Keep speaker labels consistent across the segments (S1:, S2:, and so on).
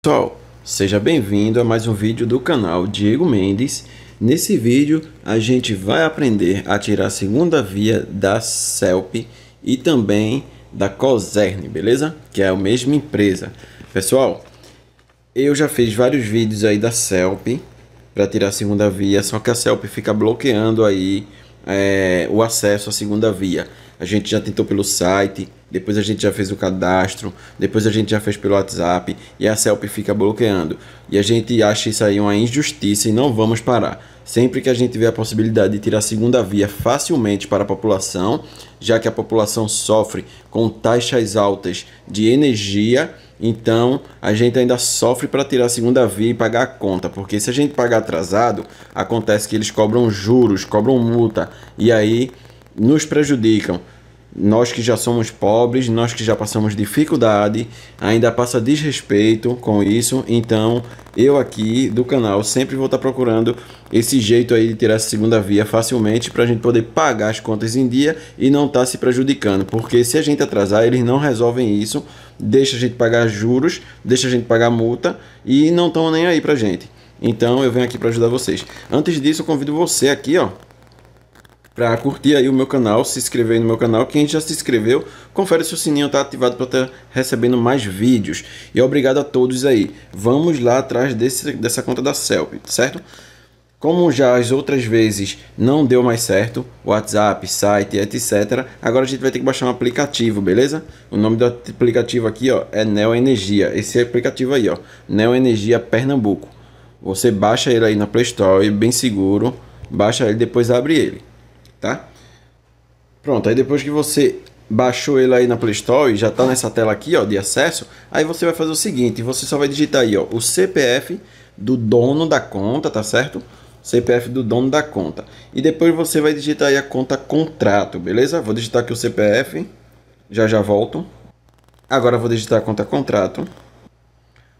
S1: Pessoal, seja bem-vindo a mais um vídeo do canal Diego Mendes. Nesse vídeo a gente vai aprender a tirar a segunda via da CELP e também da COSERN, beleza? Que é a mesma empresa. Pessoal, eu já fiz vários vídeos aí da CELP para tirar a segunda via, só que a CELP fica bloqueando aí é, o acesso à segunda via a gente já tentou pelo site, depois a gente já fez o cadastro, depois a gente já fez pelo WhatsApp e a CELP fica bloqueando. E a gente acha isso aí uma injustiça e não vamos parar. Sempre que a gente vê a possibilidade de tirar a segunda via facilmente para a população, já que a população sofre com taxas altas de energia, então a gente ainda sofre para tirar a segunda via e pagar a conta, porque se a gente pagar atrasado, acontece que eles cobram juros, cobram multa e aí nos prejudicam. Nós que já somos pobres, nós que já passamos dificuldade, ainda passa desrespeito com isso. Então, eu aqui do canal sempre vou estar tá procurando esse jeito aí de tirar essa segunda via facilmente para a gente poder pagar as contas em dia e não estar tá se prejudicando, porque se a gente atrasar, eles não resolvem isso, deixa a gente pagar juros, deixa a gente pagar multa e não estão nem aí pra gente. Então eu venho aqui para ajudar vocês. Antes disso, eu convido você aqui, ó, para curtir aí o meu canal, se inscrever no meu canal. Quem já se inscreveu, confere se o sininho está ativado para estar recebendo mais vídeos. E obrigado a todos aí. Vamos lá atrás desse, dessa conta da Selp, certo? Como já as outras vezes não deu mais certo, WhatsApp, site, etc. Agora a gente vai ter que baixar um aplicativo, beleza? O nome do aplicativo aqui ó, é Neo Energia. Esse aplicativo aí, ó, Neo Energia Pernambuco. Você baixa ele aí na Play Store, bem seguro. Baixa ele, depois abre ele tá? Pronto, aí depois que você baixou ele aí na Play Store e já está nessa tela aqui, ó, de acesso, aí você vai fazer o seguinte, você só vai digitar aí, ó, o CPF do dono da conta, tá certo? CPF do dono da conta. E depois você vai digitar aí a conta contrato, beleza? Vou digitar aqui o CPF, já já volto. Agora vou digitar a conta contrato.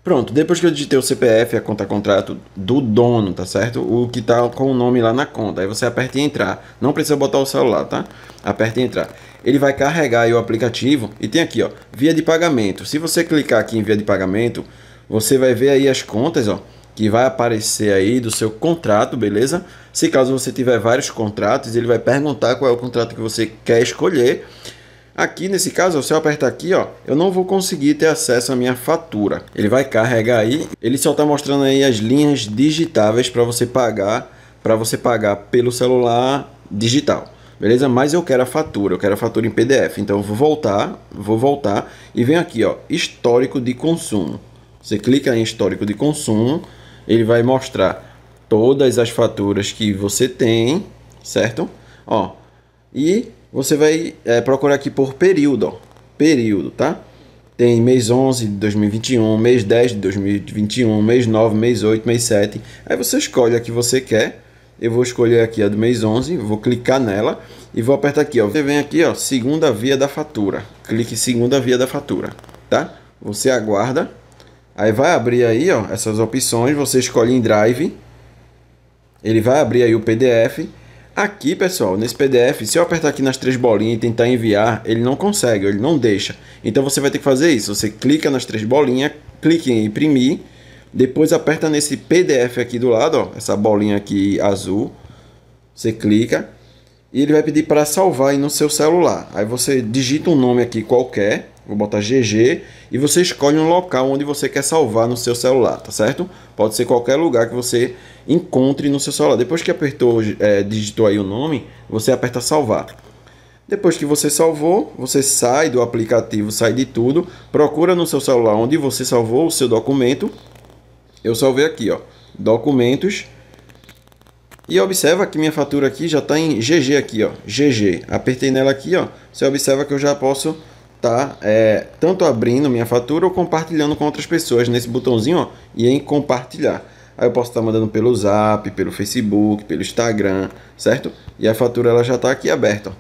S1: Pronto, depois que eu digitei o CPF, a conta contrato do dono, tá certo? O que tá com o nome lá na conta. Aí você aperta em entrar. Não precisa botar o celular, tá? Aperta em entrar. Ele vai carregar aí o aplicativo e tem aqui, ó, via de pagamento. Se você clicar aqui em via de pagamento, você vai ver aí as contas, ó, que vai aparecer aí do seu contrato, beleza? Se caso você tiver vários contratos, ele vai perguntar qual é o contrato que você quer escolher Aqui nesse caso, se eu apertar aqui, ó, eu não vou conseguir ter acesso à minha fatura. Ele vai carregar aí, ele só está mostrando aí as linhas digitáveis para você pagar, para você pagar pelo celular digital. Beleza? Mas eu quero a fatura, eu quero a fatura em PDF. Então eu vou voltar, vou voltar e vem aqui, ó, histórico de consumo. Você clica em histórico de consumo, ele vai mostrar todas as faturas que você tem, certo? Ó, e você vai é, procurar aqui por período, ó, período, tá? Tem mês 11 de 2021, mês 10 de 2021, mês 9, mês 8, mês 7. Aí você escolhe a que você quer. Eu vou escolher aqui a do mês 11, vou clicar nela e vou apertar aqui, ó. Você vem aqui, ó, segunda via da fatura. Clique segunda via da fatura, tá? Você aguarda. Aí vai abrir aí, ó, essas opções, você escolhe em drive. Ele vai abrir aí o PDF Aqui, pessoal, nesse PDF, se eu apertar aqui nas três bolinhas e tentar enviar, ele não consegue, ele não deixa. Então você vai ter que fazer isso. Você clica nas três bolinhas, clique em imprimir, depois aperta nesse PDF aqui do lado, ó, essa bolinha aqui azul. Você clica, e ele vai pedir para salvar aí no seu celular. Aí você digita um nome aqui qualquer, vou botar GG, e você escolhe um local onde você quer salvar no seu celular, tá certo? Pode ser qualquer lugar que você encontre no seu celular. Depois que apertou, é, digitou aí o nome, você aperta salvar. Depois que você salvou, você sai do aplicativo, sai de tudo, procura no seu celular onde você salvou o seu documento. Eu salvei aqui, ó, documentos e observa que minha fatura aqui já está em GG aqui, ó, GG. Apertei nela aqui, ó, você observa que eu já posso tá é, tanto abrindo minha fatura ou compartilhando com outras pessoas nesse botãozinho ó, e em compartilhar. Aí eu posso estar tá mandando pelo Zap, pelo Facebook, pelo Instagram, certo? E a fatura ela já está aqui aberta. Ó.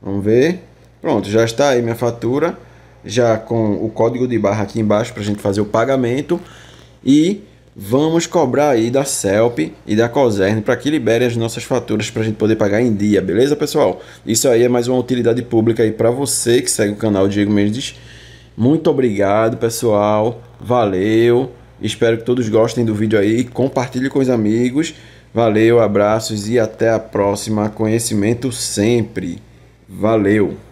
S1: Vamos ver. Pronto, já está aí minha fatura, já com o código de barra aqui embaixo para a gente fazer o pagamento e Vamos cobrar aí da CELP e da COSERN para que liberem as nossas faturas para a gente poder pagar em dia, beleza, pessoal? Isso aí é mais uma utilidade pública aí para você que segue o canal Diego Mendes. Muito obrigado, pessoal. Valeu. Espero que todos gostem do vídeo aí. Compartilhe com os amigos. Valeu, abraços e até a próxima. Conhecimento sempre. Valeu.